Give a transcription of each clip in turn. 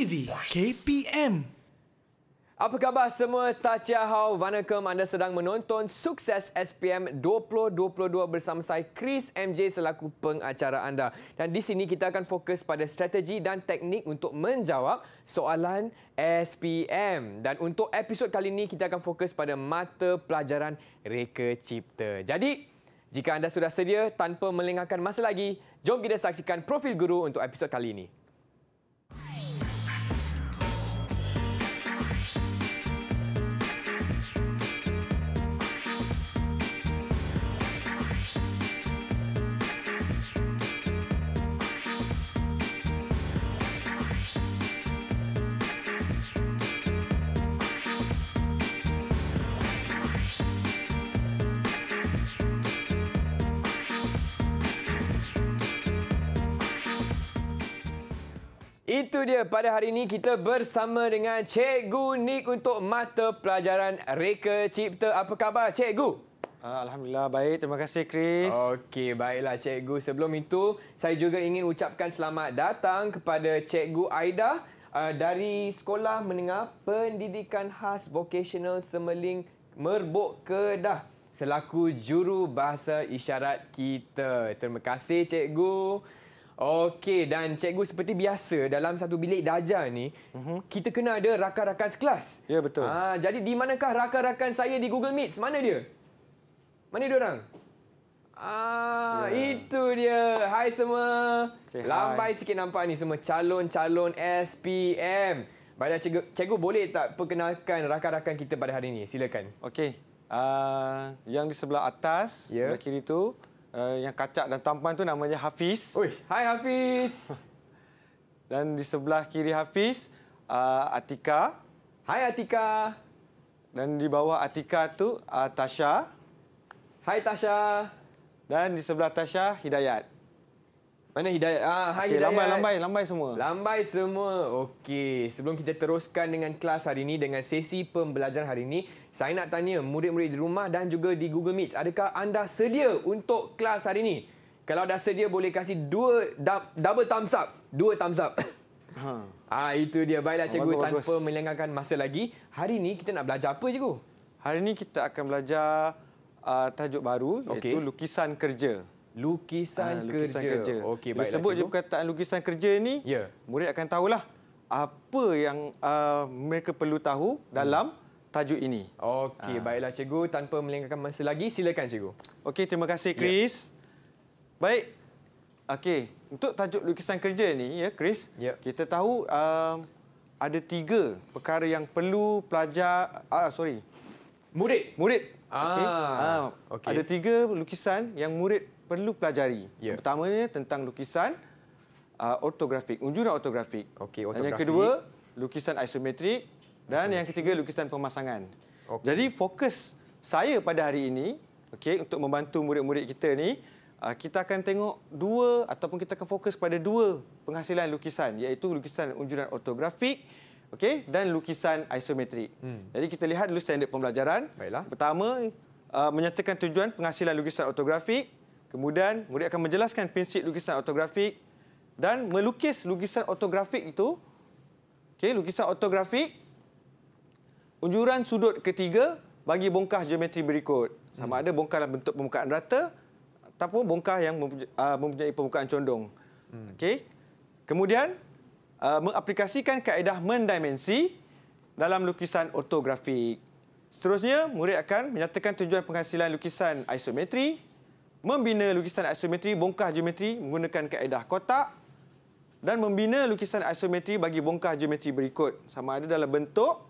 TV KPM. Apa khabar semua? Tatia Hau, Vanakam, anda sedang menonton Sukses SPM 2022 bersama saya Chris MJ selaku pengacara anda. Dan di sini kita akan fokus pada strategi dan teknik untuk menjawab soalan SPM. Dan untuk episod kali ini kita akan fokus pada mata pelajaran reka cipta. Jadi, jika anda sudah sedia tanpa melengahkan masa lagi, jom kita saksikan profil guru untuk episod kali ini. dia pada hari ini kita bersama dengan Cikgu Nik untuk mata pelajaran reka cipta. Apa khabar Cikgu? Ah, Alhamdulillah baik. Terima kasih Chris. Okey, baiklah Cikgu. Sebelum itu, saya juga ingin ucapkan selamat datang kepada Cikgu Aida ah, dari Sekolah Menengah Pendidikan Khas Vocational Semeling Merbok Kedah selaku juru bahasa isyarat kita. Terima kasih Cikgu. Okey dan cikgu seperti biasa dalam satu bilik darjah ni mm-hmm. kita kena ada rakan-rakan sekelas. Ya betul. Ha, jadi di manakah rakan-rakan saya di Google Meet? Mana dia? Mana dia orang? Ah, ya. itu dia. Hai semua. Okay, Lambai hi. sikit nampak ni semua calon-calon SPM. Baiklah cikgu, cikgu boleh tak perkenalkan rakan-rakan kita pada hari ini? Silakan. Okey. Uh, yang di sebelah atas, yeah. sebelah kiri tu Eh, yang kacak dan tampan tu namanya Hafiz. Oi, hai Hafiz. dan di sebelah kiri Hafiz, uh, Atika. Hai Atika. Dan di bawah Atika tu uh, Tasha. Hai Tasha. Dan di sebelah Tasha Hidayat. Mana Hidayat? Ah, hai okay, Hidayat. Lambai, lambai, lambai semua. Lambai semua. Okey. Sebelum kita teruskan dengan kelas hari ini, dengan sesi pembelajaran hari ini, saya nak tanya murid-murid di rumah dan juga di Google Meet, adakah anda sedia untuk kelas hari ini? Kalau dah sedia boleh kasih dua double thumbs up, dua thumbs up. Ha. Ah itu dia. Baiklah oh, cikgu bagus, tanpa bagus. melengahkan masa lagi. Hari ini kita nak belajar apa cikgu? Hari ini kita akan belajar uh, tajuk baru okay. lukisan kerja. Lukisan, uh, lukisan kerja. kerja. Okey baiklah. Sebut je perkataan lukisan kerja ini, yeah. murid akan tahulah apa yang uh, mereka perlu tahu dalam hmm tajuk ini. Okey, ha. baiklah cikgu, tanpa melengahkan masa lagi, silakan cikgu. Okey, terima kasih ya. Chris. Ya. Baik. Okey, untuk tajuk lukisan kerja ini, ya Chris, ya. kita tahu um, ada tiga perkara yang perlu pelajar ah sorry. Murid, murid. Ah. Okey. Ha. Ah, okay. Ada tiga lukisan yang murid perlu pelajari. Ya. Yang pertamanya tentang lukisan uh, ortografik, unjuran ortografik. Okey, ortografik. yang kedua, lukisan isometrik dan okay. yang ketiga lukisan pemasangan. Okay. Jadi fokus saya pada hari ini okay, untuk membantu murid-murid kita ni ah, kita akan tengok dua ataupun kita akan fokus pada dua penghasilan lukisan iaitu lukisan unjuran ortografik okey dan lukisan isometrik. Hmm. Jadi kita lihat dulu standard pembelajaran. Baiklah. Pertama ah, menyatakan tujuan penghasilan lukisan ortografik, kemudian murid akan menjelaskan prinsip lukisan ortografik dan melukis lukisan ortografik itu okey lukisan ortografik Unjuran sudut ketiga bagi bongkah geometri berikut. Sama ada bongkah dalam bentuk permukaan rata ataupun bongkah yang mempunyai ah, permukaan condong. Hmm. Okey. Kemudian ah, mengaplikasikan kaedah mendimensi dalam lukisan ortografik. Seterusnya, murid akan menyatakan tujuan penghasilan lukisan isometri, membina lukisan isometri bongkah geometri menggunakan kaedah kotak dan membina lukisan isometri bagi bongkah geometri berikut. Sama ada dalam bentuk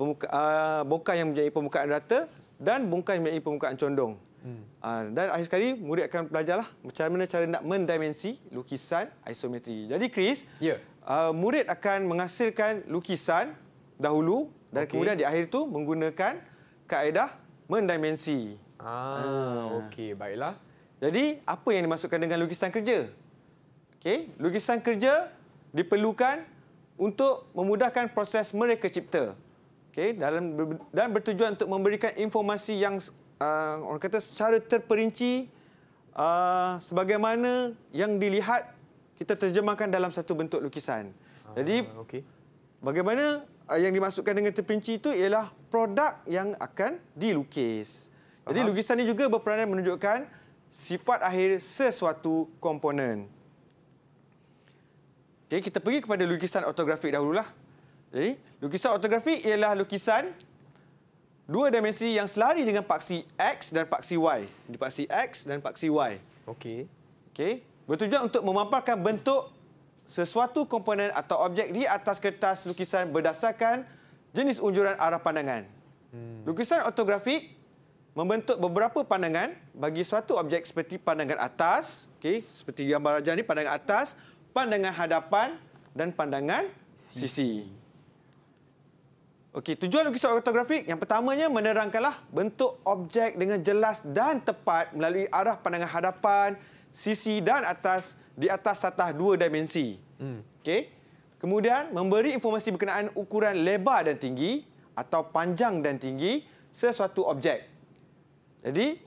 pembuka, uh, ah, bongkar yang menjadi pembukaan rata dan bongkar yang menjadi pembukaan condong. Hmm. Uh, dan akhir sekali, murid akan belajarlah macam mana cara nak mendimensi lukisan isometri. Jadi, Chris, yeah. Ya. uh, murid akan menghasilkan lukisan dahulu dan okay. kemudian di akhir tu menggunakan kaedah mendimensi. Ah, uh. okey. Baiklah. Jadi, apa yang dimasukkan dengan lukisan kerja? Okey, lukisan kerja diperlukan untuk memudahkan proses mereka cipta okay, dalam dan bertujuan untuk memberikan informasi yang uh, orang kata secara terperinci uh, sebagaimana yang dilihat kita terjemahkan dalam satu bentuk lukisan. Ah, Jadi okay. bagaimana uh, yang dimasukkan dengan terperinci itu ialah produk yang akan dilukis. Jadi lukisan ini juga berperanan menunjukkan sifat akhir sesuatu komponen. Okay, kita pergi kepada lukisan ortografik dahululah. Jadi, eh? lukisan ortografi ialah lukisan dua dimensi yang selari dengan paksi X dan paksi Y. Di paksi X dan paksi Y. Okey. Okey. Bertujuan untuk memaparkan bentuk sesuatu komponen atau objek di atas kertas lukisan berdasarkan jenis unjuran arah pandangan. Hmm. Lukisan ortografi membentuk beberapa pandangan bagi suatu objek seperti pandangan atas, okey, seperti gambar rajah ini pandangan atas, pandangan hadapan dan pandangan sisi. sisi. Okey, tujuan lukisan ortografik yang pertamanya menerangkanlah bentuk objek dengan jelas dan tepat melalui arah pandangan hadapan, sisi dan atas di atas satah dua dimensi. Hmm. Okey. Kemudian memberi informasi berkenaan ukuran lebar dan tinggi atau panjang dan tinggi sesuatu objek. Jadi,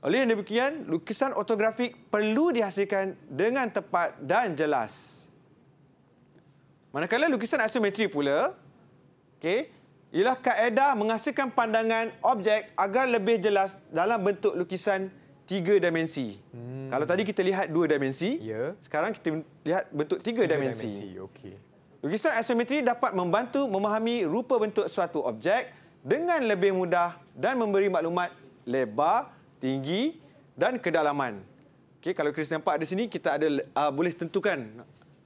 oleh yang demikian, lukisan ortografik perlu dihasilkan dengan tepat dan jelas. Manakala lukisan asimetri pula, okey, ialah kaedah menghasilkan pandangan objek agar lebih jelas dalam bentuk lukisan tiga dimensi. Hmm. Kalau tadi kita lihat dua dimensi, ya. sekarang kita lihat bentuk tiga, tiga dimensi. dimensi. Okay. Lukisan isometri dapat membantu memahami rupa bentuk suatu objek dengan lebih mudah dan memberi maklumat lebar, tinggi dan kedalaman. Okay, kalau Chris nampak di sini, kita ada uh, boleh tentukan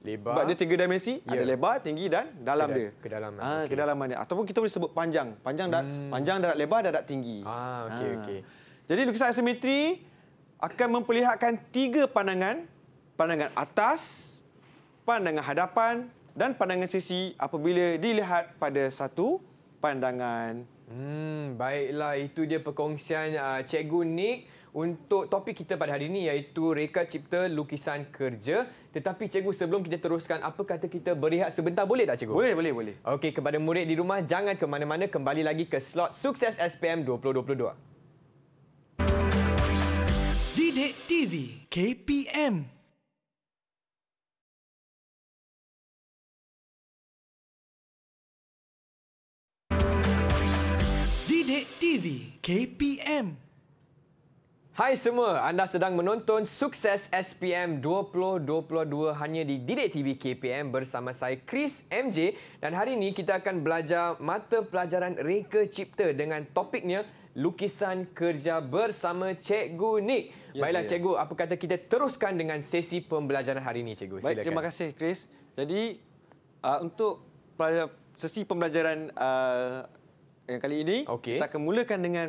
lebar. Sebab dia tiga dimensi, ya. ada lebar, tinggi dan dalam Kedal dia. Kedalaman. Ah, okay. kedalaman dia. Ataupun kita boleh sebut panjang. Panjang dan hmm. panjang darat lebar darat tinggi. Ah, okey ah. okey. Jadi lukisan asimetri akan memperlihatkan tiga pandangan, pandangan atas, pandangan hadapan dan pandangan sisi apabila dilihat pada satu pandangan. Hmm, baiklah itu dia perkongsian uh, Cikgu Nick untuk topik kita pada hari ini iaitu reka cipta lukisan kerja. Tetapi cikgu sebelum kita teruskan, apa kata kita berehat sebentar boleh tak cikgu? Boleh, boleh, boleh. Okey, kepada murid di rumah jangan ke mana-mana kembali lagi ke slot sukses SPM 2022. Didik TV KPM TV KPM Hai semua, anda sedang menonton Sukses SPM 2022 hanya di Direk TV KPM bersama saya Chris MJ dan hari ini kita akan belajar mata pelajaran reka cipta dengan topiknya lukisan kerja bersama Cikgu Nick. Yes, Baiklah yes. Cikgu, apa kata kita teruskan dengan sesi pembelajaran hari ini Cikgu? Silakan. Baik, terima kasih Chris. Jadi uh, untuk sesi pembelajaran uh, yang kali ini, okay. kita akan mulakan dengan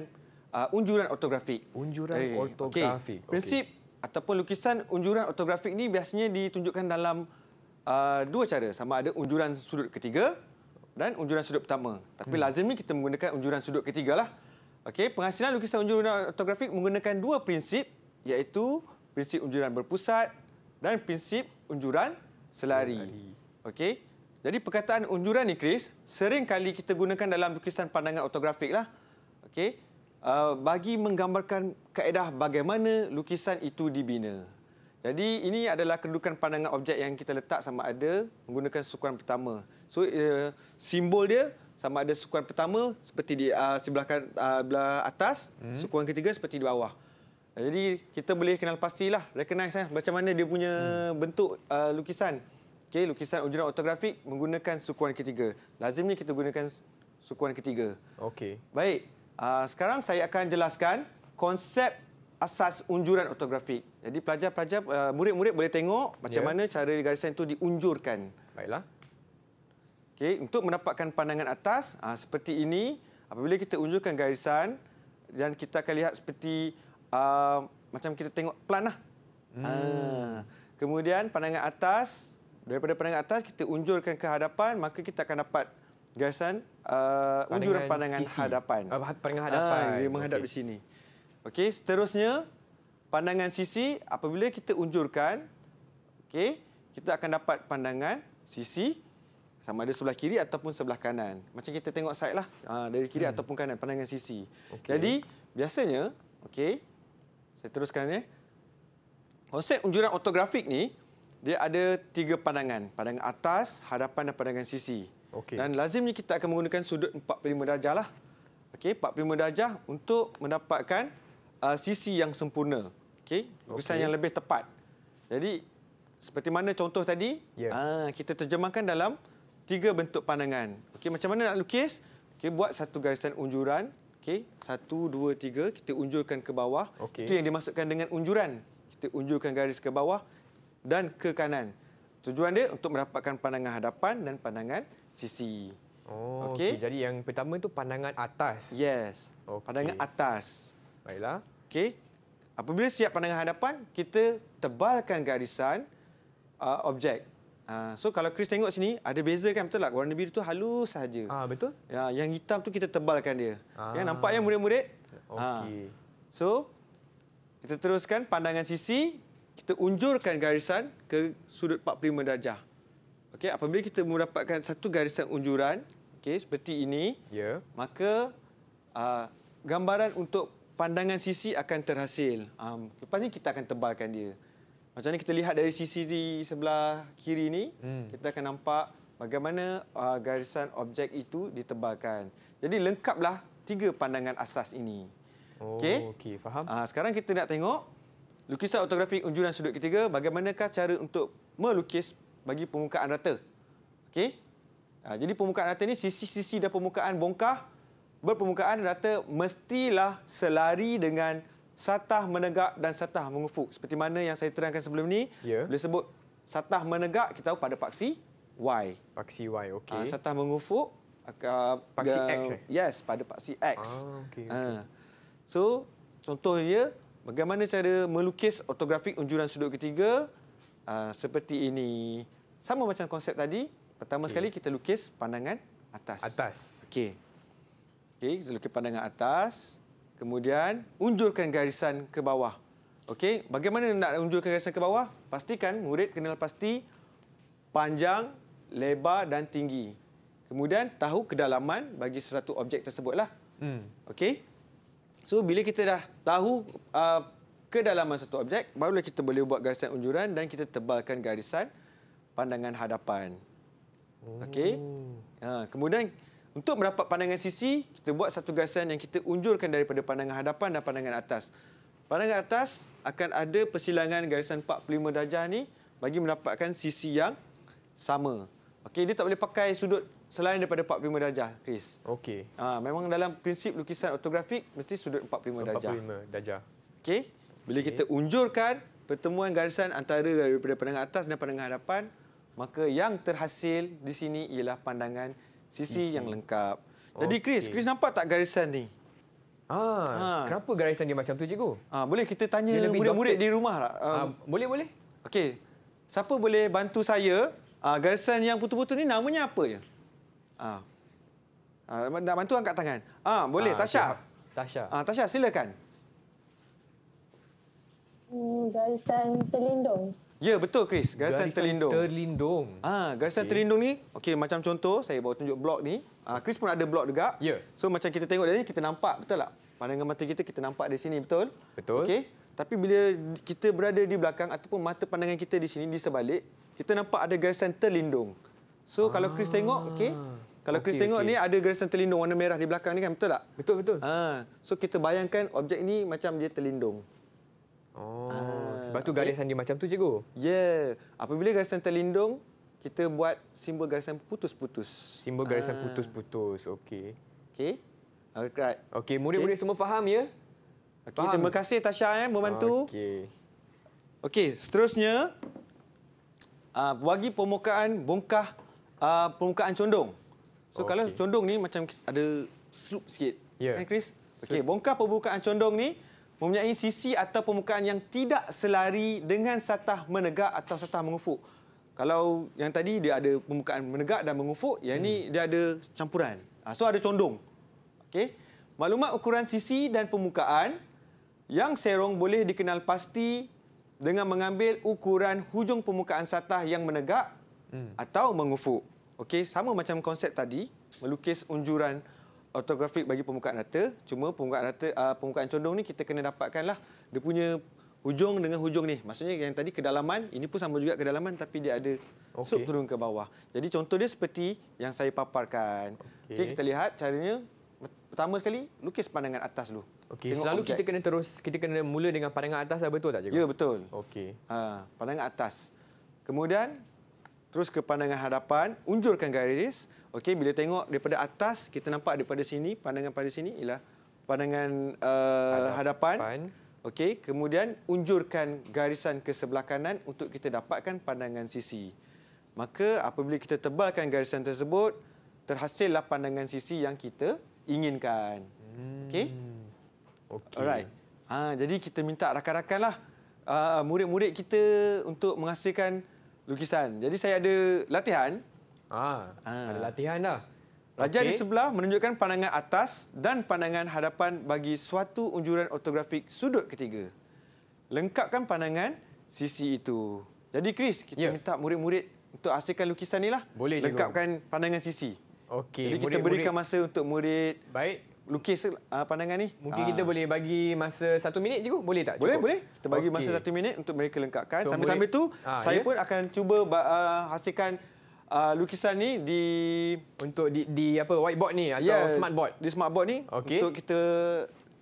uh, unjuran ortografik. Unjuran eh, ortografik. Okay. Prinsip okay. ataupun lukisan unjuran ortografik ini biasanya ditunjukkan dalam uh, dua cara. Sama ada unjuran sudut ketiga dan unjuran sudut pertama. Tapi hmm. lazimnya kita menggunakan unjuran sudut ketiga. Lah. Okay. Penghasilan lukisan unjuran ortografik menggunakan dua prinsip iaitu prinsip unjuran berpusat dan prinsip unjuran selari. Okey. Jadi perkataan unjuran ni Chris sering kali kita gunakan dalam lukisan pandangan ortografiklah. Okey. Uh, bagi menggambarkan kaedah bagaimana lukisan itu dibina. Jadi ini adalah kedudukan pandangan objek yang kita letak sama ada menggunakan sukuan pertama. So uh, simbol dia sama ada sukuan pertama seperti di uh, sebelah kan uh, belah atas, hmm. sukuan ketiga seperti di bawah. Jadi kita boleh kenal pastilah, recognize eh, macam mana dia punya hmm. bentuk uh, lukisan. Okey, lukisan ujian autografik menggunakan sukuan ketiga. Lazimnya kita gunakan sukuan ketiga. Okey. Baik. Ah, sekarang saya akan jelaskan konsep asas unjuran ortografik. Jadi pelajar-pelajar, ah, murid-murid boleh tengok macam yeah. mana cara garisan itu diunjurkan. Baiklah. Okey, untuk mendapatkan pandangan atas ah, seperti ini, apabila kita unjurkan garisan dan kita akan lihat seperti macam kita tengok plan lah. Hmm. Kemudian pandangan atas, daripada pandangan atas kita unjurkan ke hadapan, maka kita akan dapat gagasan uh, unjuran pandangan sisi. hadapan. Uh, pandangan hadapan. Ha, dia menghadap okay. di sini. Okey, seterusnya pandangan sisi apabila kita unjurkan okey, kita akan dapat pandangan sisi sama ada sebelah kiri ataupun sebelah kanan. Macam kita tengok side lah. Ha, dari kiri hmm. ataupun kanan pandangan sisi. Okay. Jadi biasanya okey. Saya teruskan ya. Konsep unjuran ortografik ni dia ada tiga pandangan, pandangan atas, hadapan dan pandangan sisi. Okay. Dan lazimnya kita akan menggunakan sudut 45 darjah lah. Okey, 45 darjah untuk mendapatkan uh, sisi yang sempurna. Okey, lukisan okay. yang lebih tepat. Jadi seperti mana contoh tadi? Yeah. Ya. Uh, kita terjemahkan dalam tiga bentuk pandangan. Okey, macam mana nak lukis? Okey, buat satu garisan unjuran. Okey, satu, dua, tiga. Kita unjurkan ke bawah. Okay. Itu yang dimasukkan dengan unjuran. Kita unjurkan garis ke bawah dan ke kanan. Tujuan dia untuk mendapatkan pandangan hadapan dan pandangan sisi. Oh, okay. okay. Jadi yang pertama tu pandangan atas. Yes. Okay. Pandangan atas. Baiklah. Okay. Apabila siap pandangan hadapan, kita tebalkan garisan uh, objek. Uh, so kalau Chris tengok sini, ada beza kan betul tak? Warna biru tu halus saja. Ah betul. Ya, yang hitam tu kita tebalkan dia. Ya, ah. Ya, nampak yang murid-murid? Ha. Okay. Ha. So kita teruskan pandangan sisi, kita unjurkan garisan ke sudut 45 darjah. Okey, apabila kita mendapatkan satu garisan unjuran, okey seperti ini, ya. maka uh, gambaran untuk pandangan sisi akan terhasil. Um, lepas ni kita akan tebalkan dia. Macam ni kita lihat dari sisi di sebelah kiri ni, hmm. kita akan nampak bagaimana uh, garisan objek itu ditebalkan. Jadi lengkaplah tiga pandangan asas ini. Oh, okey, okay, faham. Uh, sekarang kita nak tengok lukisan autografik unjuran sudut ketiga, bagaimanakah cara untuk melukis bagi permukaan rata. Okey? Ha, jadi permukaan rata ni sisi-sisi dan permukaan bongkah berpermukaan rata mestilah selari dengan satah menegak dan satah mengufuk. Seperti mana yang saya terangkan sebelum ni, yeah. Ya. bila sebut satah menegak kita tahu pada paksi Y. Paksi Y, okey. Uh, satah mengufuk uh, paksi uh, X. Eh? Yes, pada paksi X. Ah, okay, ha. okay. Uh. So, contohnya bagaimana cara melukis ortografik unjuran sudut ketiga? Ah, seperti ini. Sama macam konsep tadi. Pertama okay. sekali kita lukis pandangan atas. Atas. Okey. Okey, kita lukis pandangan atas. Kemudian unjurkan garisan ke bawah. Okey, bagaimana nak unjurkan garisan ke bawah? Pastikan murid kenal pasti panjang, lebar dan tinggi. Kemudian tahu kedalaman bagi sesuatu objek tersebutlah. Hmm. Okey. So bila kita dah tahu uh, kedalaman satu objek, barulah kita boleh buat garisan unjuran dan kita tebalkan garisan pandangan hadapan. Okey. Hmm. Ha, kemudian untuk mendapat pandangan sisi, kita buat satu garisan yang kita unjurkan daripada pandangan hadapan dan pandangan atas. Pandangan atas akan ada persilangan garisan 45 darjah ni bagi mendapatkan sisi yang sama. Okey, dia tak boleh pakai sudut selain daripada 45 darjah, Chris. Okey. Ha, memang dalam prinsip lukisan ortografik mesti sudut 45 darjah. 45 darjah. Okey. Bila okay. kita unjurkan pertemuan garisan antara daripada pandangan atas dan pandangan hadapan, maka yang terhasil di sini ialah pandangan sisi, sisi. yang lengkap. Jadi okay. Chris, Chris nampak tak garisan ni? Ah, ha. kenapa garisan dia macam tu cikgu? Ah, boleh kita tanya murid-murid di rumah tak? Ah, um, boleh, boleh. Okey. Siapa boleh bantu saya? Ah, garisan yang putu-putu ni namanya apa ya? Ah. Ah, nak bantu angkat tangan. Ah, boleh ah, Tasha. Okay. Tasha. Ah, Tasha silakan. Hmm, garisan terlindung. Ya, betul Chris. Garisan, garisan terlindung. terlindung. Ah, garisan okay. terlindung ni, okey macam contoh saya bawa tunjuk blok ni. Ah, Chris pun ada blok juga. Ya. So macam kita tengok tadi kita nampak betul tak? Pandangan mata kita kita nampak di sini betul? Betul. Okey. Tapi bila kita berada di belakang ataupun mata pandangan kita di sini di sebalik, kita nampak ada garisan terlindung. So ah. kalau Chris tengok, okey. Kalau Chris okay, tengok ni ada garisan terlindung warna merah di belakang ni kan betul tak? Betul betul. Ah, so kita bayangkan objek ni macam dia terlindung. Oh, ah, sebab tu garisan dia macam tu cikgu. Ya, yeah. apabila garisan terlindung, kita buat simbol garisan putus-putus. Simbol garisan Aa. Ah. putus-putus. Okey. Okey. Alright. Okey, murid-murid okay. semua faham ya? Okey, terima kasih Tasha eh membantu. Okey. Okey, seterusnya uh, bagi permukaan bongkah uh, permukaan condong. So okay. kalau condong ni macam ada slope sikit. Yeah. Kan Chris? Okey, so, bongkah permukaan condong ni mempunyai sisi atau permukaan yang tidak selari dengan satah menegak atau satah mengufuk. Kalau yang tadi dia ada permukaan menegak dan mengufuk, yang ini hmm. dia ada campuran. Ah, so ada condong. Okey. Maklumat ukuran sisi dan permukaan yang serong boleh dikenal pasti dengan mengambil ukuran hujung permukaan satah yang menegak hmm. atau mengufuk. Okey, sama macam konsep tadi, melukis unjuran autografik bagi permukaan rata. Cuma permukaan rata uh, ah, permukaan condong ni kita kena dapatkan lah, dia punya hujung dengan hujung ni. Maksudnya yang tadi kedalaman, ini pun sama juga kedalaman tapi dia ada okay. sub turun ke bawah. Jadi contoh dia seperti yang saya paparkan. Okey, okay, kita lihat caranya pertama sekali lukis pandangan atas dulu. Okey, selalu objek. kita kena terus kita kena mula dengan pandangan atas lah betul tak cikgu? Ya, betul. Okey. Ha, pandangan atas. Kemudian terus ke pandangan hadapan, unjurkan garis. Okey, bila tengok daripada atas kita nampak daripada sini pandangan pada sini ialah pandangan uh, hadapan. hadapan. Okey, kemudian unjurkan garisan ke sebelah kanan untuk kita dapatkan pandangan sisi. Maka apabila kita tebalkan garisan tersebut, terhasillah pandangan sisi yang kita inginkan. Hmm. Okey? Okey. Alright. Ha, jadi kita minta rakan-rakanlah uh, eh, murid-murid kita untuk menghasilkan lukisan. Jadi saya ada latihan Ah, ah. Ada latihan dah. Raja okay. di sebelah menunjukkan pandangan atas dan pandangan hadapan bagi suatu unjuran ortografik sudut ketiga. Lengkapkan pandangan sisi itu. Jadi Chris, kita ya. minta murid-murid untuk hasilkan lukisan ini lah. Boleh Lengkapkan juga. pandangan sisi. Okey. Jadi kita murid, berikan masa untuk murid. Baik. Lukis ah, pandangan ini. Mungkin ha. kita boleh bagi masa satu minit juga, Boleh tak? Cukup? Boleh, boleh. Kita bagi okay. masa satu minit untuk mereka lengkapkan. Sambil-sambil so, itu, ha, saya yeah. pun akan cuba uh, hasilkan uh, lukisan ni di untuk di, di apa whiteboard ni atau yeah, smartboard. Di smartboard ni okay. untuk kita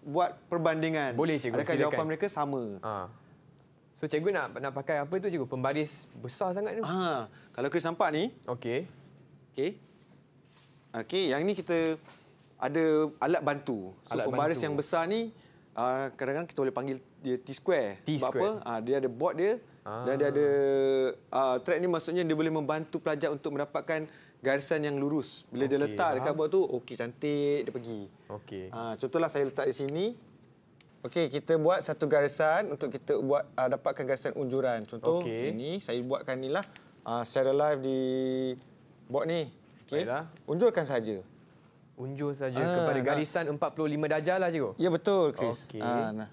buat perbandingan. Boleh cikgu. Adakah jawapan mereka sama? Ha. So cikgu nak nak pakai apa tu cikgu? Pembaris besar sangat tu. Ha. Kalau kita nampak ni. Okey. Okey. Okey, yang ni kita ada alat bantu. So alat pembaris bantu. yang besar ni kadang-kadang kita boleh panggil dia T-square. T-square. Sebab apa? dia ada board dia dan dia ada uh, track ni maksudnya dia boleh membantu pelajar untuk mendapatkan garisan yang lurus. Bila okay. dia letak dekat board tu, okey cantik, dia pergi. Okey. Uh, contohlah saya letak di sini. Okey, kita buat satu garisan untuk kita buat uh, dapatkan garisan unjuran. Contoh okay. ini saya buatkan inilah uh, secara live di bot ni. Okey. Unjurkan saja. Unjur saja uh, kepada garisan nah. 45 darjah lah cikgu. Ya betul, Chris. Okay. Uh, nah.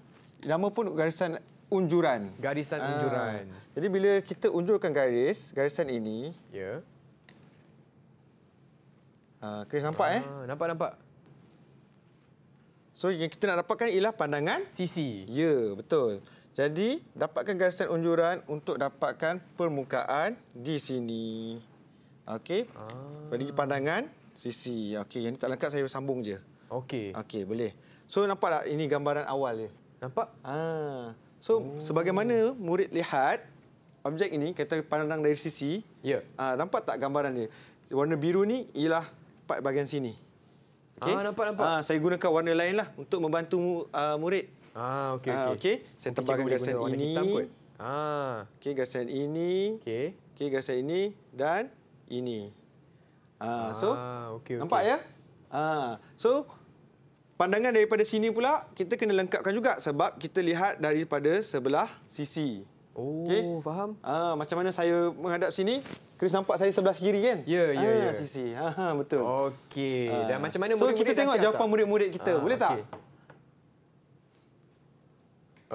Nama pun garisan unjuran. Garisan uh, unjuran. Jadi bila kita unjurkan garis, garisan ini. Ya. Ah, uh, nampak uh, eh? Ah, nampak nampak. So yang kita nak dapatkan ialah pandangan sisi. Ya, betul. Jadi dapatkan garisan unjuran untuk dapatkan permukaan di sini. Okey. Ah. Bagi pandangan sisi. Okey, yang ini tak lengkap saya sambung je. Okey. Okey, boleh. So nampak tak ini gambaran awal dia? Nampak? Ah. So oh. sebagaimana murid lihat objek ini kita pandang dari sisi Yeah. Ya. Uh, nampak tak gambaran dia? Warna biru ni ialah part bahagian sini. Okay. Ah nampak nampak. Uh, saya gunakan warna lain lah untuk membantu uh, murid. Ah okay ah, okay. Uh, okey, saya tambahkan gasan ini. Ah, okay gasan ini. Okay. Okey gasan ini dan ini. Uh, ah so okay, okay. nampak ya? Ah uh, so Pandangan daripada sini pula kita kena lengkapkan juga sebab kita lihat daripada sebelah sisi. Oh, okay. faham? Ah, macam mana saya menghadap sini? Chris nampak saya sebelah kiri kan? Ya, yeah, ya, yeah, ah, yeah. sisi. Ah, ha, ah, betul. Okey. Ah. Dan macam mana murid-murid So kita tengok jawapan murid-murid kita. Ah, boleh okay. tak?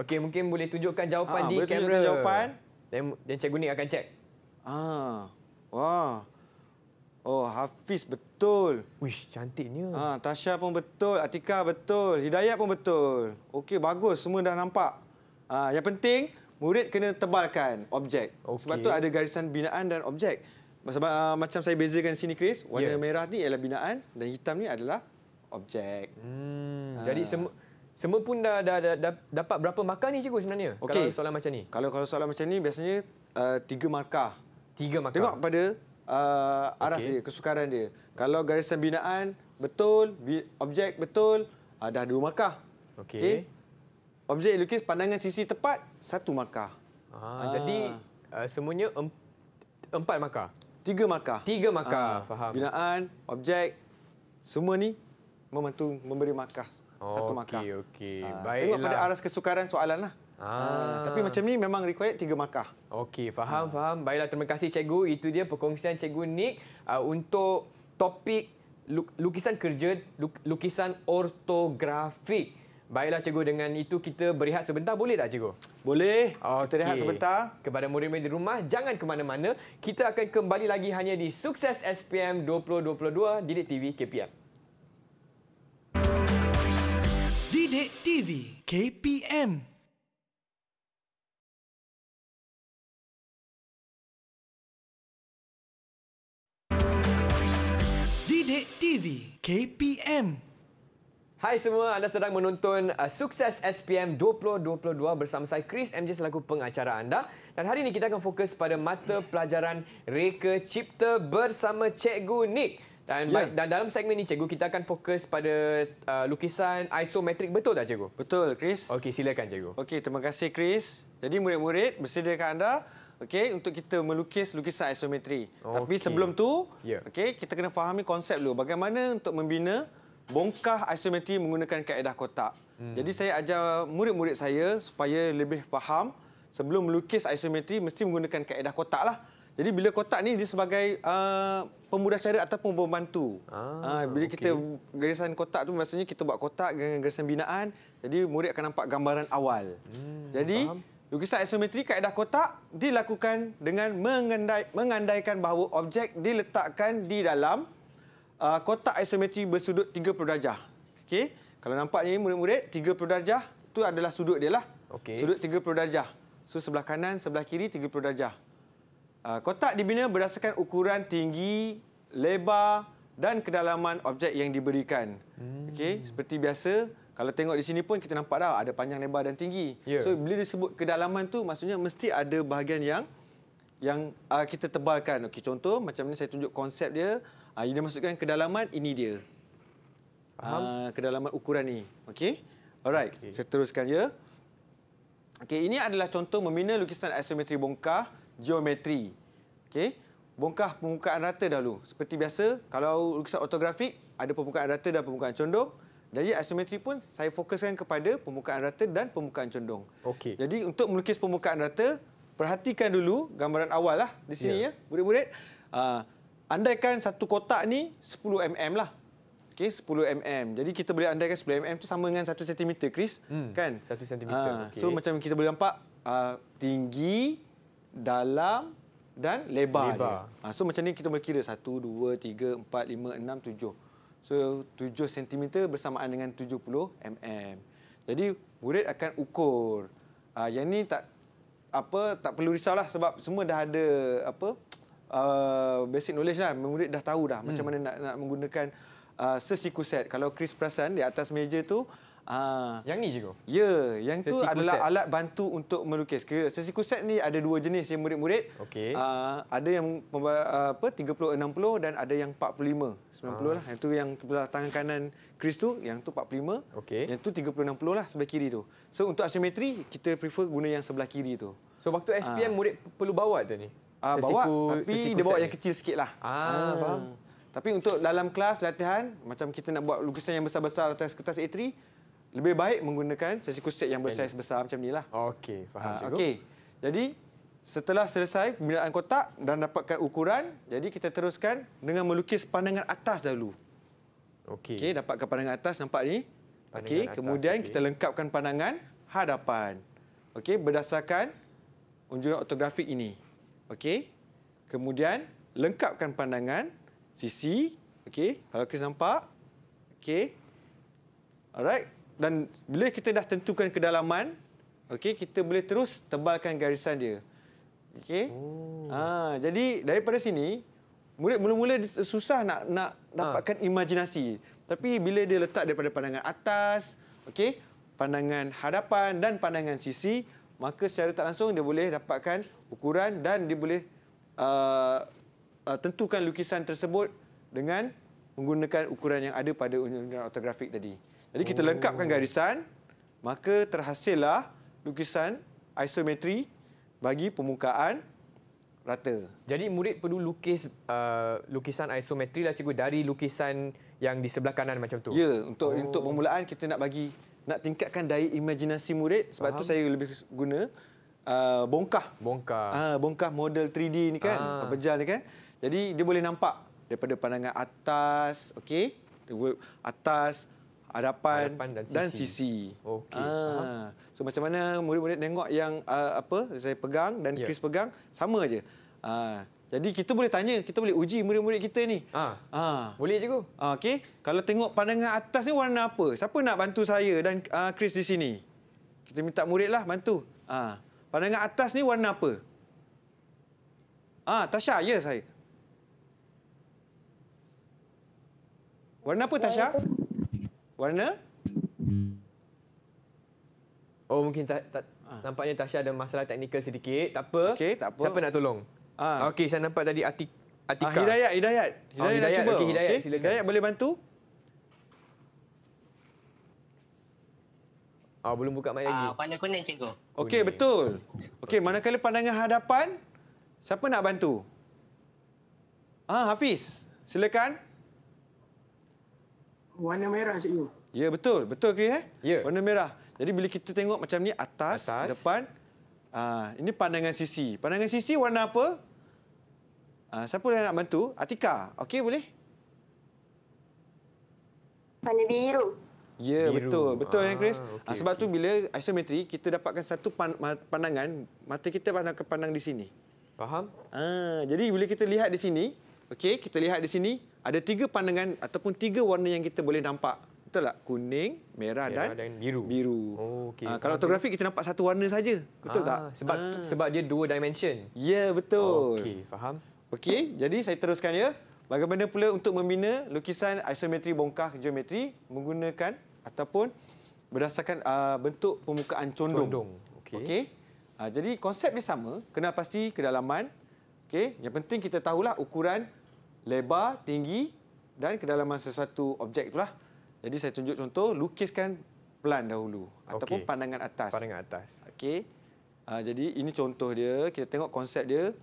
Okey, mungkin boleh tunjukkan jawapan ah, di boleh kamera. Tunjukkan jawapan. Dan dan cikgu ni akan cek. Ah. Wah. Oh, Hafiz betul betul. Wih cantiknya. Ha, Tasha pun betul, Atika betul, Hidayat pun betul. Okey, bagus. Semua dah nampak. Ha, yang penting, murid kena tebalkan objek. Okay. Sebab tu ada garisan binaan dan objek. Sebab, uh, macam saya bezakan sini, Chris. Warna yeah. merah ni adalah binaan dan hitam ni adalah objek. Hmm. Ha. Jadi, semua... Semua pun dah, dah, dah, dah dapat berapa markah ni cikgu sebenarnya okay. kalau soalan macam ni? Kalau kalau soalan macam ni biasanya uh, tiga markah. Tiga markah. Tengok pada uh, aras okay. dia, kesukaran dia. Kalau garisan binaan betul, objek betul, uh, dua markah. Okey. Okay. Objek lukis pandangan sisi tepat, satu markah. Ah, Jadi ah. uh, semuanya empat markah? Tiga markah. Tiga markah, ah, faham. Binaan, objek, semua ni membantu memberi markah. Oh, satu markah. Okey, ah, tengok pada aras kesukaran soalan lah. Ah. tapi macam ni memang required tiga markah. Okey, faham, ha. faham. Baiklah, terima kasih cikgu. Itu dia perkongsian cikgu Nick uh, untuk topik lukisan kerja, lukisan ortografik. Baiklah cikgu dengan itu kita berehat sebentar boleh tak cikgu? Boleh. Okay. Kita rehat sebentar. Kepada murid-murid di rumah jangan ke mana-mana. Kita akan kembali lagi hanya di Sukses SPM 2022 Didik TV KPM. Didik TV KPM. Sidik TV KPM Hai semua, anda sedang menonton uh, Sukses SPM 2022 bersama saya Chris MJ selaku pengacara anda. Dan hari ini kita akan fokus pada mata pelajaran Reka Cipta bersama Cikgu Nick. Dan, yeah. dan dalam segmen ini Cikgu, kita akan fokus pada uh, lukisan isometrik. Betul tak Cikgu? Betul Chris. Okey, silakan Cikgu. Okey, terima kasih Chris. Jadi murid-murid, bersediakan anda okey untuk kita melukis lukisan isometri. Okay. Tapi sebelum tu, yeah. okey kita kena fahami konsep dulu bagaimana untuk membina bongkah isometri menggunakan kaedah kotak. Hmm. Jadi saya ajar murid-murid saya supaya lebih faham sebelum melukis isometri mesti menggunakan kaedah kotak lah. Jadi bila kotak ni dia sebagai uh, pemudah cara ataupun pembantu. Ah, uh, bila okay. kita garisan kotak tu maksudnya kita buat kotak dengan garisan binaan, jadi murid akan nampak gambaran awal. Hmm, jadi faham? Lukisan isometri kaedah kotak dilakukan dengan mengandai, mengandaikan bahawa objek diletakkan di dalam uh, kotak isometri bersudut 30 darjah. Okey, kalau nampak ni murid-murid 30 darjah tu adalah sudut dia lah. Okay. Sudut 30 darjah. So sebelah kanan, sebelah kiri 30 darjah. Uh, kotak dibina berdasarkan ukuran tinggi, lebar, dan kedalaman objek yang diberikan. Hmm. Okey, seperti biasa kalau tengok di sini pun kita nampak dah ada panjang lebar dan tinggi. Yeah. So bila disebut kedalaman tu maksudnya mesti ada bahagian yang yang uh, kita tebalkan. Okey, contoh macam ni saya tunjuk konsep dia, uh, dia masukkan kedalaman ini dia. Uh, kedalaman ukuran ni. Okey. Alright. Okay. Saya teruskan ya. Okey, ini adalah contoh membina lukisan isometri bongkah geometri. Okey bongkah permukaan rata dahulu. Seperti biasa, kalau lukisan ortografik, ada permukaan rata dan permukaan condong. Jadi asimetri pun saya fokuskan kepada permukaan rata dan permukaan condong. Okey. Jadi untuk melukis permukaan rata, perhatikan dulu gambaran awal lah di sini yeah. ya, murid-murid. Uh, andaikan satu kotak ni 10 mm lah. Okey, 10 mm. Jadi kita boleh andaikan 10 mm tu sama dengan 1 cm, Chris, hmm. kan? 1 cm. Uh, okay. So macam kita boleh nampak uh, tinggi, dalam, dan lebar, lebar. Ha, so macam ni kita boleh kira 1, 2, 3, 4, 5, 6, 7. So cm bersamaan dengan 70 mm. Jadi murid akan ukur. Ha, yang ni tak apa tak perlu risaulah sebab semua dah ada apa uh, basic knowledge lah. Murid dah tahu dah hmm. macam mana nak, nak menggunakan uh, sesiku set. Kalau Chris perasan di atas meja tu Ah. yang ni je kau? Ya, yang tu adalah set. alat bantu untuk melukis. Sesi kuset ni ada dua jenis yang murid-murid. Okey. Ah, ada yang apa 30 60 dan ada yang 45 90 lah. Ah. Yang tu yang sebelah tangan kanan Chris tu, yang tu 45. Okey. Yang tu 30 60 lah sebelah kiri tu. So untuk asimetri kita prefer guna yang sebelah kiri tu. So waktu SPM Aa. murid perlu bawa tu ni? Ah bawa ku, tapi dia bawa yang kecil sikit lah. Ah, faham. Tapi untuk dalam kelas latihan macam kita nak buat lukisan yang besar-besar atas kertas A3 lebih baik menggunakan sesi kuset yang bersaiz besar macam ni lah. Okey, faham ah, cikgu. Okey. Jadi setelah selesai pembinaan kotak dan dapatkan ukuran, jadi kita teruskan dengan melukis pandangan atas dahulu. Okey. Okey, dapatkan pandangan atas nampak ni. Okey, kemudian okay. kita lengkapkan pandangan hadapan. Okey, berdasarkan unjuran ortografik ini. Okey. Kemudian lengkapkan pandangan sisi. Okey, kalau kita nampak. Okey. Alright dan bila kita dah tentukan kedalaman, okey kita boleh terus tebalkan garisan dia. Okey. Oh. Ha, jadi daripada sini murid mula-mula susah nak nak dapatkan ha. imajinasi. Tapi bila dia letak daripada pandangan atas, okey, pandangan hadapan dan pandangan sisi, maka secara tak langsung dia boleh dapatkan ukuran dan dia boleh uh, uh, tentukan lukisan tersebut dengan menggunakan ukuran yang ada pada unit-unit ortografik tadi. Jadi kita oh. lengkapkan garisan, maka terhasillah lukisan isometri bagi permukaan rata. Jadi murid perlu lukis uh, lukisan isometri lah cikgu dari lukisan yang di sebelah kanan macam tu. Ya, untuk oh. untuk permulaan kita nak bagi nak tingkatkan daya imajinasi murid sebab Faham. tu saya lebih guna uh, bongkah. Bongkah. Ah uh, bongkah model 3D ni kan, ah. pejal ni kan. Jadi dia boleh nampak daripada pandangan atas, okey? Atas, hadapan, hadapan dan, dan sisi. sisi. Okey. Ah. So macam mana murid-murid tengok yang uh, apa saya pegang dan yeah. Chris pegang sama aja. Ah. Jadi kita boleh tanya, kita boleh uji murid-murid kita ni. Ah. ah. Boleh cikgu. Ah, okey. Kalau tengok pandangan atas ni warna apa? Siapa nak bantu saya dan uh, Chris di sini? Kita minta muridlah bantu. Ah. Pandangan atas ni warna apa? Ah, Tasha, ya saya. Warna apa Tasha? Warna Warna? Oh mungkin tak ta, ha. Ah. nampaknya Tasha ada masalah teknikal sedikit. Tak apa. Okey, tak apa. Siapa nak tolong? Ha. Okey, saya nampak tadi Atik Atika. Ah, Hidayat, Hidayat. Hidayat, oh, Hidayat nak cuba. Okay, Hidayat, okay. silakan. Hidayat boleh bantu? Ah, belum buka mic ah, lagi. Ah, pandang kuning cikgu. Okey, betul. Okey, manakala pandangan hadapan, siapa nak bantu? Ah, Hafiz, silakan. Warna merah, Encik Yu. Ya, betul. Betul ke? Eh? Ya. Warna merah. Jadi bila kita tengok macam ni atas, atas. depan. Aa, ah, ini pandangan sisi. Pandangan sisi warna apa? Aa, ah, siapa yang nak bantu? Atika. Okey, boleh? Warna biru. Ya, biru. betul. Betul, ya, Chris? Okay, Aa, sebab okay. tu bila isometri, kita dapatkan satu pandangan. Mata kita pandang ke pandang di sini. Faham? Aa, jadi bila kita lihat di sini, okay kita lihat di sini, ada tiga pandangan ataupun tiga warna yang kita boleh nampak. Betul tak? Kuning, merah, merah dan, dan biru. biru. Oh, okay. ha, kalau fotografi kita nampak satu warna saja. Betul ah, tak? Sebab ha. sebab dia dua dimension. Ya, betul. Oh, Okey, faham. Okey, jadi saya teruskan ya. Bagaimana pula untuk membina lukisan isometri bongkah geometri menggunakan ataupun berdasarkan uh, bentuk permukaan condong. Condong. Okey. Okay. Uh, ah, jadi konsep dia sama, Kena pasti kedalaman. Okey, yang penting kita tahulah ukuran lebar, tinggi dan kedalaman sesuatu objek itulah. Jadi saya tunjuk contoh, lukiskan plan dahulu ataupun okay. pandangan atas. Pandangan atas. Okey. Uh, jadi ini contoh dia, kita tengok konsep dia,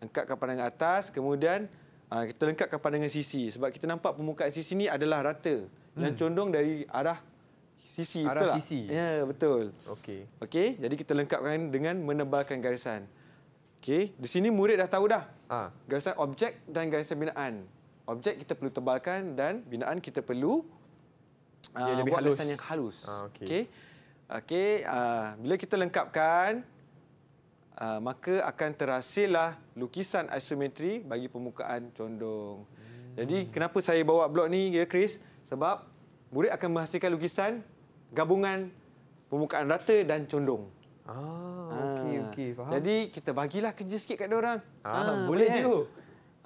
lengkapkan pandangan atas, kemudian uh, kita lengkapkan pandangan sisi sebab kita nampak permukaan sisi ni adalah rata hmm. dan condong dari arah sisi arah betul. Arah sisi. Ya, betul. Okey. Okey, jadi kita lengkapkan dengan menebalkan garisan. Okey, di sini murid dah tahu dah. Ha. Garisan objek dan garisan binaan. Objek kita perlu tebalkan dan binaan kita perlu uh, buat halus. garisan yang halus. Ha, Okey. Okay. Okey, uh, bila kita lengkapkan, uh, maka akan terhasillah lukisan isometri bagi permukaan condong. Hmm. Jadi, kenapa saya bawa blok ni, ya, Chris? Sebab murid akan menghasilkan lukisan gabungan permukaan rata dan condong. Ah, Okey, ah. faham. Jadi kita bagilah kerja sikit kat dia orang. Ha, ha, boleh tu.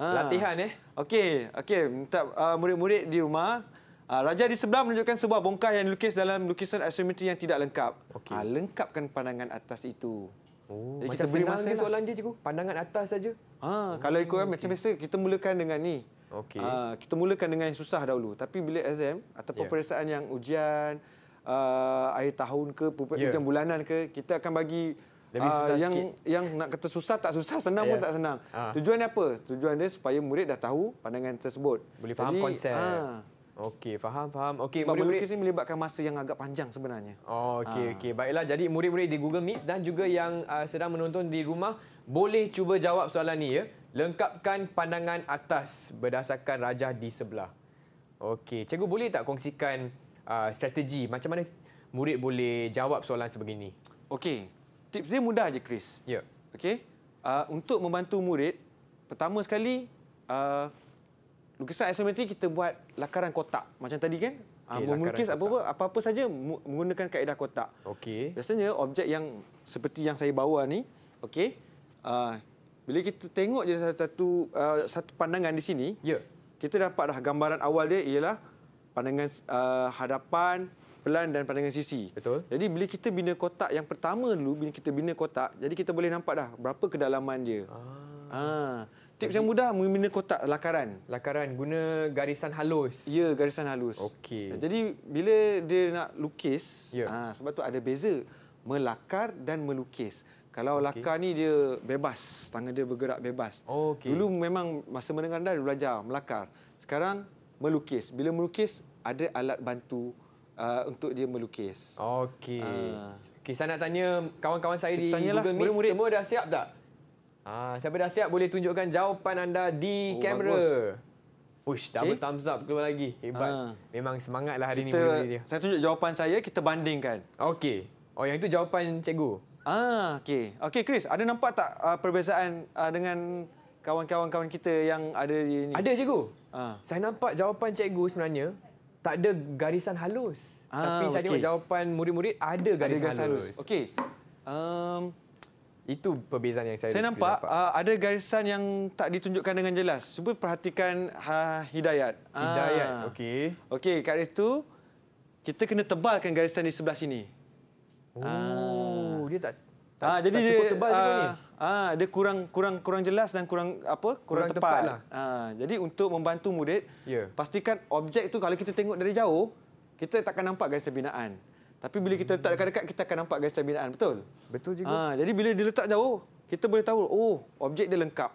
Ha. Latihan eh. Okey, okey, minta uh, murid-murid di rumah Raja di sebelah menunjukkan sebuah bongkah yang dilukis dalam lukisan asimetri yang tidak lengkap. Okay. Ha, lengkapkan pandangan atas itu. Oh, Jadi kita beri masa. Macam lah. soalan dia, cikgu. Pandangan atas saja. Ha, oh, kalau ikut okay. macam biasa, kita mulakan dengan ni. Okay. Ha, kita mulakan dengan yang susah dahulu. Tapi bila exam atau yeah. peperiksaan yang ujian, uh, akhir tahun ke, ujian yeah. bulanan ke, kita akan bagi lebih ah, susah uh, yang sikit. yang nak kata susah tak susah, senang yeah. pun ya. tak senang. Uh. Tujuan dia apa? Tujuan dia supaya murid dah tahu pandangan tersebut. Boleh faham Jadi, konsep. Uh. Okey, faham, faham. Okey, murid, murid ini melibatkan masa yang agak panjang sebenarnya. Oh, okey, uh. okey. Baiklah, jadi murid-murid di Google Meet dan juga yang uh, sedang menonton di rumah boleh cuba jawab soalan ni ya. Lengkapkan pandangan atas berdasarkan rajah di sebelah. Okey, cikgu boleh tak kongsikan uh, strategi macam mana murid boleh jawab soalan sebegini? Okey tips dia mudah aja Chris. Ya. Yeah. Okey. Uh, untuk membantu murid, pertama sekali uh, lukisan isometri kita buat lakaran kotak macam tadi kan? Ah okay, uh, melukis apa-apa apa-apa saja menggunakan kaedah kotak. Okey. Biasanya objek yang seperti yang saya bawa ni, okey. Uh, bila kita tengok je satu satu, uh, satu pandangan di sini, ya. Yeah. Kita dapat dah gambaran awal dia ialah pandangan uh, hadapan pelan dan pandangan sisi. Betul. Jadi bila kita bina kotak yang pertama dulu, bila kita bina kotak, jadi kita boleh nampak dah berapa kedalaman dia. Ah. Ah. Tips jadi, yang mudah, bina kotak lakaran. Lakaran, guna garisan halus. Ya, garisan halus. Okey. Jadi bila dia nak lukis, ya. ah, sebab tu ada beza. Melakar dan melukis. Kalau okay. lakar ni dia bebas, tangan dia bergerak bebas. Oh, okay. Dulu memang masa menengah dah dia belajar melakar. Sekarang melukis. Bila melukis ada alat bantu uh, untuk dia melukis. Okey. Uh. Okey, saya nak tanya kawan-kawan saya Kita di tanyalah, Google lah, Meet murid. semua dah siap tak? Ah, siapa dah siap boleh tunjukkan jawapan anda di oh, kamera. Push, double thumbs up keluar lagi. Hebat. Uh. Memang semangatlah hari Kita, ini dia. Saya tunjuk jawapan saya, kita bandingkan. Okey. Oh, yang itu jawapan cikgu. Ah, okey. Okey, Chris, ada nampak tak uh, perbezaan uh, dengan kawan-kawan kawan kita yang ada di sini? Ada cikgu. Ah. Saya nampak jawapan cikgu sebenarnya tak ada garisan halus. Ah, Tapi saya tengok jawapan murid-murid ada garisan, ada halus. halus. Okey. Um, itu perbezaan yang saya Saya nampak, nampak. Uh, ah, ada garisan yang tak ditunjukkan dengan jelas. Cuba perhatikan uh, ah, hidayat. Hidayat. Ah. Okey. Okey, kat situ kita kena tebalkan garisan di sebelah sini. Oh, ah. dia tak Ha, tak, ah, jadi tak cukup dia, uh, juga ni. Ah, ah, dia kurang kurang kurang jelas dan kurang apa? Kurang, kurang tepat. tepat lah. ha, jadi untuk membantu murid, yeah. pastikan objek itu kalau kita tengok dari jauh, kita takkan nampak garis terbinaan. Tapi bila kita letak dekat-dekat, kita akan nampak garis terbinaan. Betul? Betul juga. Ha, jadi bila dia letak jauh, kita boleh tahu, oh, objek dia lengkap.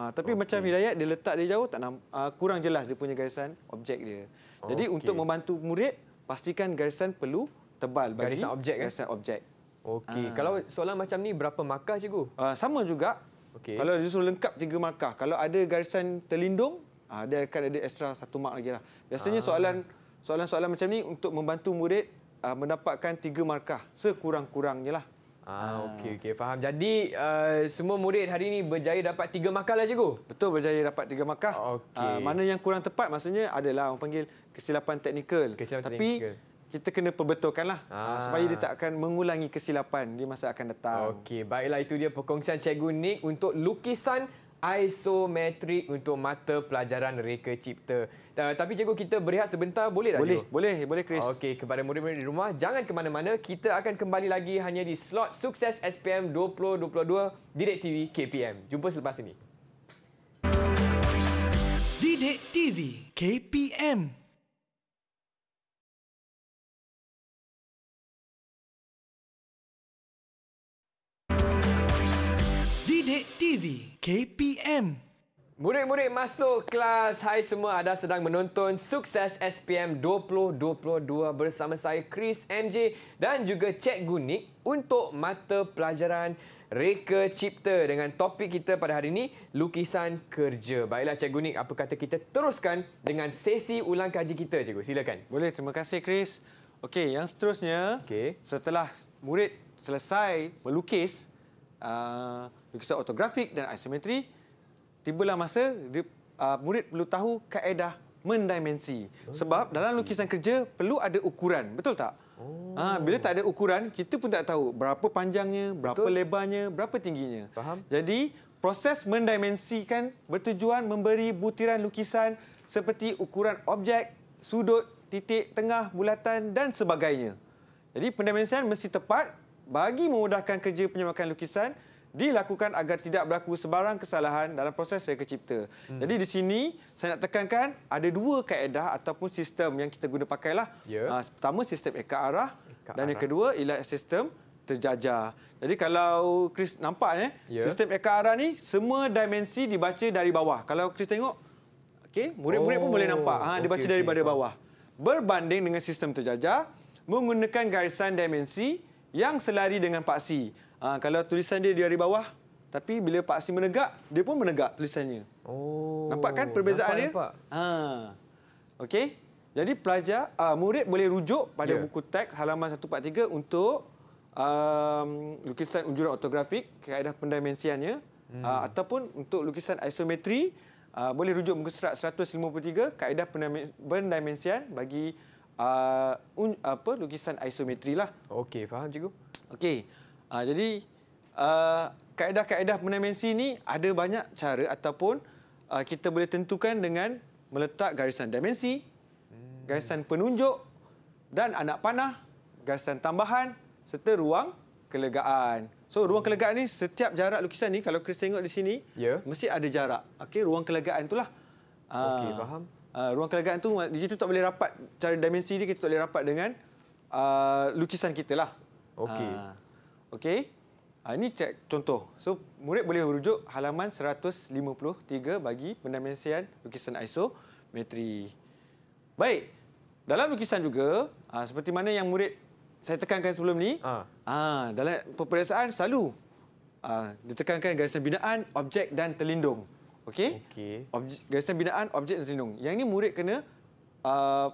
Ha, tapi okay. macam Hidayat, dia letak dia jauh, tak nampak, uh, kurang jelas dia punya garisan objek dia. Jadi untuk membantu murid, pastikan garisan perlu tebal bagi garisan objek. Kan? Garisan objek. Okey. Ha. Kalau soalan macam ni berapa markah cikgu? Uh, sama juga. Okey. Kalau justru lengkap tiga markah. Kalau ada garisan terlindung, uh, dia akan ada ekstra satu mark lagi lah. Biasanya ha. soalan soalan-soalan macam ni untuk membantu murid uh, mendapatkan tiga markah sekurang-kurangnya lah. Ah, okey okey faham. Jadi uh, semua murid hari ini berjaya dapat tiga markah lah cikgu. Betul berjaya dapat tiga markah. Okay. Uh, mana yang kurang tepat maksudnya adalah orang panggil kesilapan teknikal. Kesilapan Tapi, teknikal kita kena perbetulkanlah ha. Ah, ah. supaya dia tak akan mengulangi kesilapan di masa akan datang. Okey, baiklah itu dia perkongsian Cikgu Nick untuk lukisan isometrik untuk mata pelajaran reka cipta. Uh, tapi cikgu kita berehat sebentar boleh tak? Boleh, boleh, boleh Chris. Okey, kepada murid-murid di rumah jangan ke mana-mana, kita akan kembali lagi hanya di slot sukses SPM 2022 Direct TV KPM. Jumpa selepas ini. Didik TV KPM Sidik TV KPM Murid-murid masuk kelas Hai semua ada sedang menonton Sukses SPM 2022 Bersama saya Chris MJ Dan juga Cek Gunik Untuk mata pelajaran Reka Cipta Dengan topik kita pada hari ini Lukisan Kerja Baiklah Cek Gunik, Apa kata kita teruskan Dengan sesi ulang kaji kita Cek Gunik silakan Boleh terima kasih Chris Okey yang seterusnya okay. Setelah murid selesai melukis Uh, lukisan autografik dan isometri, tibalah masa dia, uh, murid perlu tahu kaedah mendimensi. Sebab dalam lukisan kerja perlu ada ukuran, betul tak? Oh. Ha, bila tak ada ukuran, kita pun tak tahu berapa panjangnya, berapa betul. lebarnya, berapa tingginya. Faham? Jadi proses mendimensikan bertujuan memberi butiran lukisan seperti ukuran objek, sudut, titik, tengah, bulatan dan sebagainya. Jadi pendimensian mesti tepat bagi memudahkan kerja penyemakan lukisan dilakukan agar tidak berlaku sebarang kesalahan dalam proses reka cipta. Hmm. Jadi di sini saya nak tekankan ada dua kaedah ataupun sistem yang kita guna pakailah. Yeah. Ya. Uh, pertama sistem eka arah eka dan yang kedua ialah sistem terjajah. Jadi kalau Chris nampak eh, yeah. sistem eka arah ni semua dimensi dibaca dari bawah. Kalau Chris tengok, okay, murid-murid oh. pun boleh nampak. Ha, okay, oh, dibaca okay, daripada bawah. Berbanding dengan sistem terjajah, menggunakan garisan dimensi yang selari dengan paksi. Ha, kalau tulisan dia dari bawah, tapi bila Paksi menegak, dia pun menegak tulisannya. Oh. Nampak kan perbezaan nampak, dia? Nampak. Ha. Okey. Jadi pelajar, uh, murid boleh rujuk pada yeah. buku teks halaman 143 untuk um, lukisan unjuran ortografik, kaedah pendimensiannya. Hmm. Uh, ataupun untuk lukisan isometri, uh, boleh rujuk muka serat 153, kaedah pendimensian bagi uh, un, apa lukisan isometri. lah. Okey, faham cikgu. Okey. Ha, jadi uh, kaedah-kaedah uh, penemensi ini ada banyak cara ataupun uh, kita boleh tentukan dengan meletak garisan dimensi, garisan penunjuk dan anak panah, garisan tambahan serta ruang kelegaan. So ruang kelegaan ni setiap jarak lukisan ni kalau kita tengok di sini yeah. mesti ada jarak. Okey ruang kelegaan itulah. Ha, Okey faham. Uh, ruang kelegaan tu kita tak boleh rapat cara dimensi dia kita tak boleh rapat dengan uh, lukisan kita lah. Okey. Uh. Okey. Ha, ini cek contoh. So murid boleh rujuk halaman 153 bagi pendimensian lukisan isometri. Baik. Dalam lukisan juga, ha, seperti mana yang murid saya tekankan sebelum ni, ha. Ha, dalam peperiksaan selalu ha, ditekankan garisan binaan, objek dan terlindung. Okey. Okay. Garisan binaan, objek dan terlindung. Yang ini murid kena uh,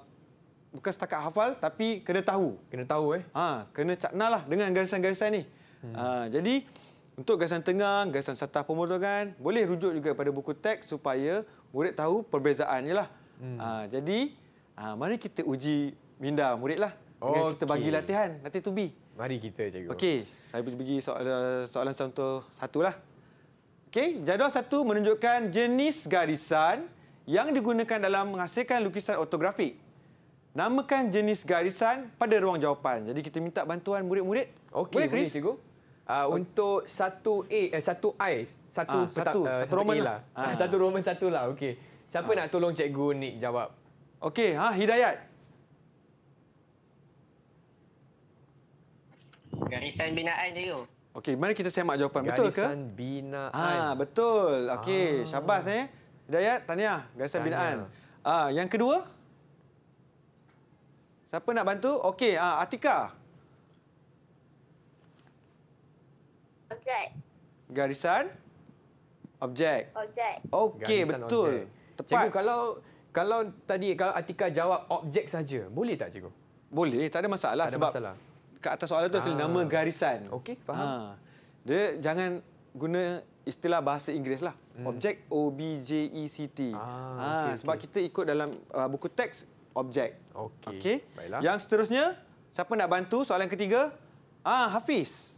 bukan setakat hafal tapi kena tahu. Kena tahu eh. Ha, kena caknalah dengan garisan-garisan ni. Hmm. Ha, jadi untuk garisan tengah, garisan satah pemotongan, boleh rujuk juga pada buku teks supaya murid tahu perbezaannya lah. Hmm. Ha, jadi ha, mari kita uji minda murid lah. Dengan okay. kita bagi latihan, latihan be. Mari kita cikgu. Okey, saya bagi soalan, soalan satu, satu lah. Okey, jadual satu menunjukkan jenis garisan yang digunakan dalam menghasilkan lukisan ortografik. Namakan jenis garisan pada ruang jawapan. Jadi kita minta bantuan murid-murid. Okay, boleh, Chris? Boleh, cikgu. Uh, untuk satu A, eh, satu I, satu, ha, satu, uh, satu Roman lah. Ha. Satu Roman satu lah, okey. Siapa ha. nak tolong cikgu Nick jawab? Okey, ha, Hidayat. Garisan binaan, cikgu. Okey, mari kita semak jawapan. Garisan betul ke? Garisan binaan. Ah, betul. Okey, ah. syabas. Eh. Hidayat, tanya. Garisan tanya. binaan. Ah, Yang kedua? Siapa nak bantu? Okey, uh, Atika. Objek. Garisan. Objek. Objek. Okey, betul. Objek. Tepat. Cikgu, kalau kalau tadi kalau Atika jawab objek saja, boleh tak cikgu? Boleh, tak ada masalah tak ada sebab masalah. kat atas soalan tu ada nama ah. garisan. Okey, faham. Ha. Dia jangan guna istilah bahasa Inggeris lah. Hmm. Objek O B J E C T. Ah, ha, okay, sebab okay. kita ikut dalam uh, buku teks objek. Okey. Okay. Baiklah. Yang seterusnya, siapa nak bantu soalan ketiga? Ah, Hafiz.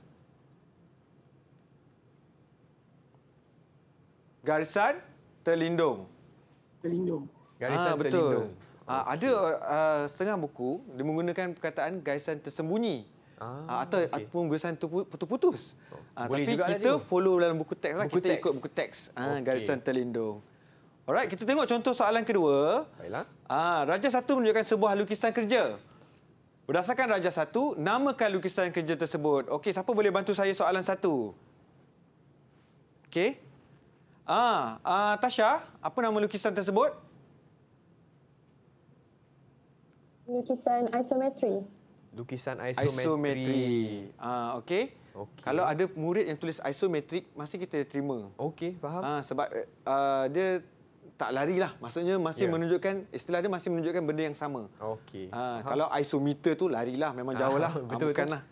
Garisan terlindung. Terlindung. Garisan ah, betul. terlindung. Ah, okay. Ada uh, setengah buku, dia menggunakan perkataan garisan tersembunyi. Ah, ah atau okay. ataupun garisan putus-putus. Oh, ah, tapi kita follow dalam buku teks. Lah, buku kita teks. ikut buku teks. Ah, okay. Garisan terlindung. Alright, kita tengok contoh soalan kedua. Baiklah. Ah, Raja Satu menunjukkan sebuah lukisan kerja. Berdasarkan Raja Satu, namakan lukisan kerja tersebut. Okey, siapa boleh bantu saya soalan satu? Okey. Ah, ah, Tasha, apa nama lukisan tersebut? Lukisan isometri. Lukisan isometri. isometri. Ah, Okey. Okay. Kalau ada murid yang tulis isometrik, masih kita terima. Okey, faham. Ah, sebab uh, dia tak lari lah. Maksudnya masih yeah. menunjukkan, istilah dia masih menunjukkan benda yang sama. Okey. Ha, ha. kalau isometer tu lari lah, memang ah, jauh lah. Ah, betul -betul. lah.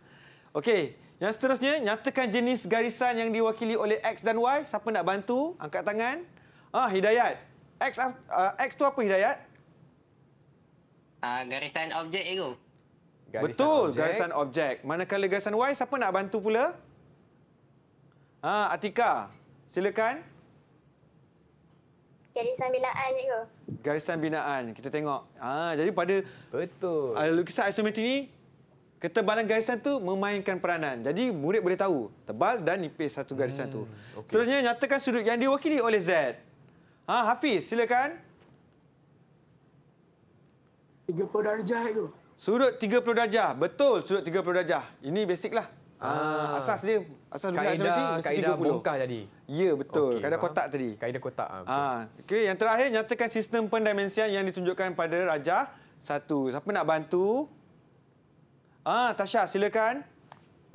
Okey, yang seterusnya, nyatakan jenis garisan yang diwakili oleh X dan Y. Siapa nak bantu? Angkat tangan. Ah, Hidayat. X, uh, X tu apa Hidayat? Uh, garisan objek itu. Garisan Betul, objek. garisan objek. Manakala garisan Y, siapa nak bantu pula? Ah, Atika, Silakan garisan binaan je ke? Garisan binaan. Kita tengok. Ah, jadi pada Betul. Uh, lukisan isometri ni, ketebalan garisan tu memainkan peranan. Jadi murid boleh tahu tebal dan nipis satu garisan hmm. tu. Okay. Seterusnya nyatakan sudut yang diwakili oleh Z. Ha, Hafiz, silakan. 30 darjah itu. Sudut 30 darjah. Betul, sudut 30 darjah. Ini basic lah. Ah, ah. Asas dia, asas dunia kaedah, asal mesti kaedah 30. tadi. Ya, betul. Okay, kaedah kotak tadi. Kaedah kotak. Ah, ah, Okey, yang terakhir, nyatakan sistem pendimensian yang ditunjukkan pada Raja satu. Siapa nak bantu? Ah, Tasha, silakan.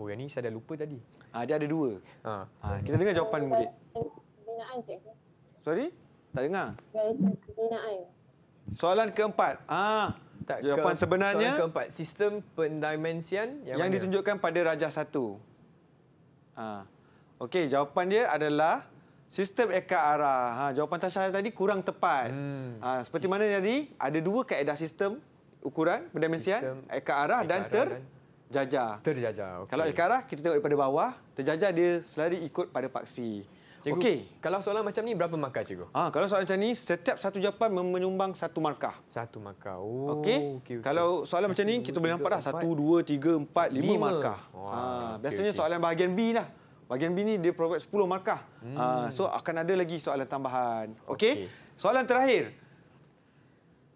Oh, yang ni saya dah lupa tadi. Ah, dia ada dua. Ah. ah kita dengar jawapan murid. Pembinaan cikgu. Sorry? Tak dengar? Pembinaan. Soalan keempat. Ah, tak, Jawapan ke, sebenarnya soalan keempat, sistem pendimensian yang, yang ditunjukkan pada rajah satu. Ha. Okey, jawapan dia adalah sistem eka arah. Ha, jawapan Tasha tadi kurang tepat. Hmm. Ha, seperti mana tadi, ada dua kaedah sistem ukuran pendimensian, eka arah dan terjajah. Terjajah, okay. Kalau eka kita tengok daripada bawah, terjajah dia selari ikut pada paksi. Cikgu, okay. kalau soalan macam ni berapa markah cikgu? Ah, kalau soalan macam ni setiap satu jawapan menyumbang satu markah. Satu markah. Oh, okay. okay, okay. Kalau soalan macam ni kita boleh nampak dah 1 2 3 4 5 markah. Wow. Ah, biasanya okay. soalan bahagian B lah. Bahagian B ni dia provide 10 markah. Ah, hmm. Ah, so akan ada lagi soalan tambahan. Okey. Okay. Soalan terakhir.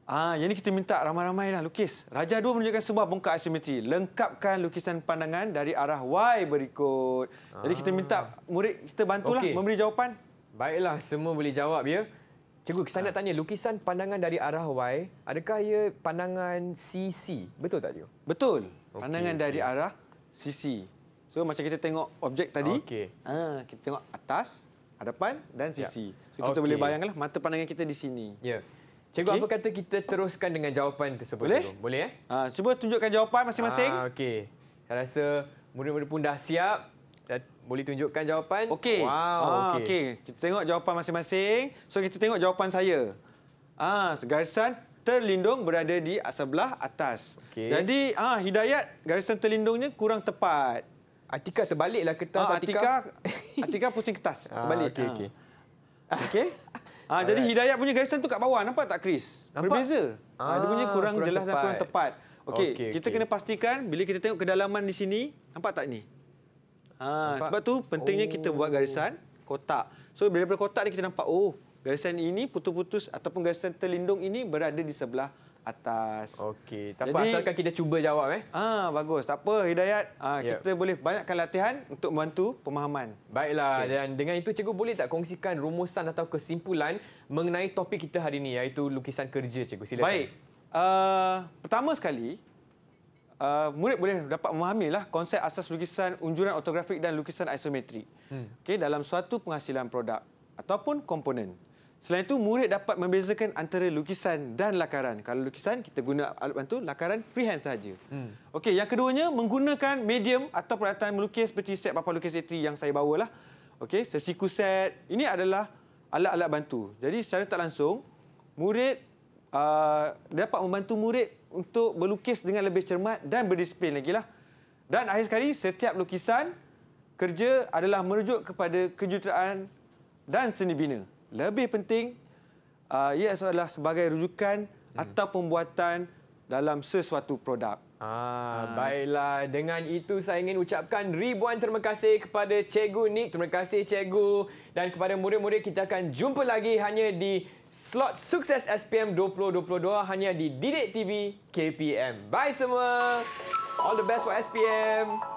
Ah, yang ini kita minta ramai ramai lah lukis. Raja dua menunjukkan sebuah bongkar asimetri. Lengkapkan lukisan pandangan dari arah Y berikut. Jadi kita minta murid kita bantulah okay. memberi jawapan. Baiklah, semua boleh jawab ya. Cikgu, saya nak ah. tanya, lukisan pandangan dari arah Y, adakah ia pandangan CC? Betul tak, Cikgu? Betul. Pandangan dari arah CC. So, macam kita tengok objek tadi, okay. ha, ah, kita tengok atas, hadapan dan CC. Yeah. So, kita okay. boleh bayangkanlah mata pandangan kita di sini. Ya. Yeah. Cikgu, okay. apa kata kita teruskan dengan jawapan tersebut? Boleh? Dulu? Boleh, ya? Uh, cuba tunjukkan jawapan masing-masing. Uh, Okey. Saya rasa murid-murid pun dah siap. Boleh tunjukkan jawapan. Okey. Wow. Uh, Okey. Okay. Kita tengok jawapan masing-masing. So kita tengok jawapan saya. Ah, Garisan terlindung berada di sebelah atas. Okay. Jadi, ah Hidayat, garisan terlindungnya kurang tepat. Atika terbaliklah kertas. Uh, Atika, Atika pusing kertas. Terbalik. Okey. Okey. Okey. Ha, jadi Hidayat punya garisan tu kat bawah. Nampak tak, Chris? Nampak? Berbeza. Ha, dia punya ah, kurang, kurang jelas tepat. dan kurang tepat. Okey, okay, kita okay. kena pastikan bila kita tengok kedalaman di sini, nampak tak ni? Ha, nampak? Sebab tu pentingnya oh. kita buat oh. garisan kotak. So, daripada kotak ni kita nampak, oh, garisan ini putus-putus ataupun garisan terlindung ini berada di sebelah atas. Okey, tak Jadi, apa asalkan kita cuba jawab eh. Ah bagus, tak apa Hidayat. Ah yep. Ya. kita boleh banyakkan latihan untuk membantu pemahaman. Baiklah okay. dan dengan itu cikgu boleh tak kongsikan rumusan atau kesimpulan mengenai topik kita hari ini iaitu lukisan kerja cikgu silakan. Baik. Uh, pertama sekali Uh, murid boleh dapat memahami lah konsep asas lukisan unjuran autografik dan lukisan isometrik hmm. okay, dalam suatu penghasilan produk ataupun komponen. Selain itu, murid dapat membezakan antara lukisan dan lakaran. Kalau lukisan, kita guna alat bantu, lakaran freehand sahaja. Hmm. Okey, yang keduanya, menggunakan medium atau peralatan melukis seperti set papan lukis etri yang saya bawa lah. Okay, sesiku set. Ini adalah alat-alat bantu. Jadi, secara tak langsung, murid uh, dapat membantu murid untuk berlukis dengan lebih cermat dan berdisiplin lagi. Lah. Dan akhir sekali, setiap lukisan kerja adalah merujuk kepada kejuteraan dan seni bina lebih penting uh, ia adalah sebagai rujukan hmm. atau pembuatan dalam sesuatu produk. Ah, ah, baiklah. Dengan itu saya ingin ucapkan ribuan terima kasih kepada Cikgu Nick. Terima kasih Cikgu dan kepada murid-murid kita akan jumpa lagi hanya di slot sukses SPM 2022 hanya di Didik TV KPM. Bye semua. All the best for SPM.